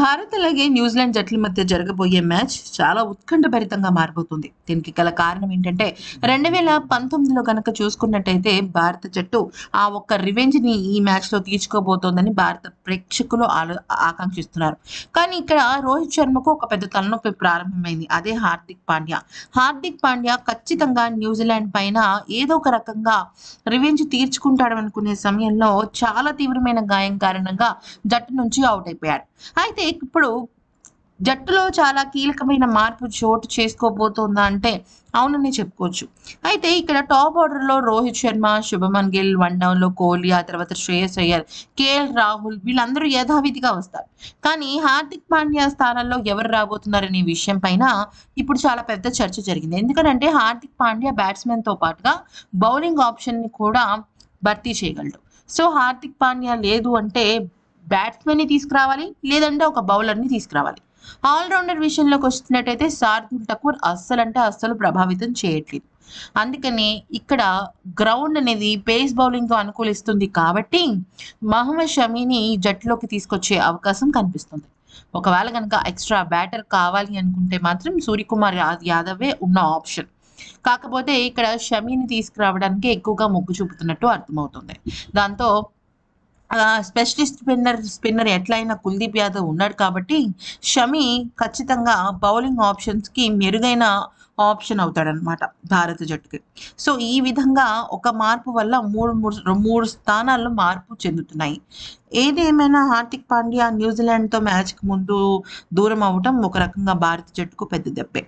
భారత్ అలాగే న్యూజిలాండ్ జట్ల మధ్య జరగబోయే మ్యాచ్ చాలా ఉత్కంఠభరితంగా మారిపోతుంది దీనికి గల కారణం ఏంటంటే రెండు వేల పంతొమ్మిదిలో కనుక చూసుకున్నట్టయితే భారత జట్టు ఆ ఒక్క రివెంజ్ ని ఈ మ్యాచ్ లో తీర్చుకోబోతోందని భారత ప్రేక్షకులు ఆలో ఆకాంక్షిస్తున్నారు కానీ ఇక్కడ రోహిత్ శర్మకు ఒక పెద్ద తలనొప్పి ప్రారంభమైంది అదే హార్దిక్ పాండ్యా హార్దిక్ పాండ్యా ఖచ్చితంగా న్యూజిలాండ్ పైన ఏదో ఒక రకంగా రివెంజ్ తీర్చుకుంటాడు అనుకునే సమయంలో చాలా తీవ్రమైన గాయం కారణంగా జట్టు నుంచి అవుట్ అయిపోయాడు అయితే అయితే ఇప్పుడు జట్టులో చాలా కీలకమైన మార్పు చోటు చేసుకోబోతుందా అంటే అవునని చెప్పుకోవచ్చు అయితే ఇక్కడ టాప్ ఆర్డర్లో రోహిత్ శర్మ శుభమన్ గిల్ వన్ డౌన్లో కోహ్లీ ఆ తర్వాత శ్రేయస్ అయ్యర్ కేఎల్ రాహుల్ వీళ్ళందరూ యథావిధిగా వస్తారు కానీ హార్దిక్ పాండ్యా స్థానంలో ఎవరు రాబోతున్నారనే విషయం పైన ఇప్పుడు చాలా పెద్ద చర్చ జరిగింది ఎందుకంటే హార్దిక్ పాండ్యా బ్యాట్స్మెన్తో పాటుగా బౌలింగ్ ఆప్షన్ని కూడా భర్తీ చేయగలడు సో హార్దిక్ పాండ్యా లేదు అంటే బ్యాట్స్మెన్ ని తీసుకురావాలి లేదంటే ఒక బౌలర్ని తీసుకురావాలి ఆల్రౌండర్ విషయంలోకి వచ్చినట్టయితే శార్దుల్ ఠకూర్ అస్సలు అంటే అస్సలు ప్రభావితం చేయట్లేదు అందుకని ఇక్కడ గ్రౌండ్ అనేది పేస్ బౌలింగ్తో అనుకూలిస్తుంది కాబట్టి మహమ్మద్ షమీని జట్టులోకి తీసుకొచ్చే అవకాశం కనిపిస్తుంది ఒకవేళ కనుక ఎక్స్ట్రా బ్యాటర్ కావాలి అనుకుంటే మాత్రం సూర్యకుమార్ యాదవే ఉన్న ఆప్షన్ కాకపోతే ఇక్కడ షమీని తీసుకురావడానికి ఎక్కువగా మొగ్గు చూపుతున్నట్టు అర్థమవుతుంది దాంతో స్పెషలిస్ట్ స్పిన్నర్ స్పిన్నర్ ఎట్లయినా కుల్దీప్ యాదవ్ ఉన్నాడు కాబట్టి షమి ఖచ్చితంగా బౌలింగ్ ఆప్షన్స్కి మెరుగైన ఆప్షన్ అవుతాడనమాట భారత జట్టుకి సో ఈ విధంగా ఒక మార్పు వల్ల మూడు మూడు మూడు స్థానాల్లో మార్పు చెందుతున్నాయి ఏదేమైనా హార్దిక్ పాండ్యా న్యూజిలాండ్తో మ్యాచ్కి ముందు దూరం అవ్వటం ఒక రకంగా భారత జట్టుకు పెద్ద దెబ్బే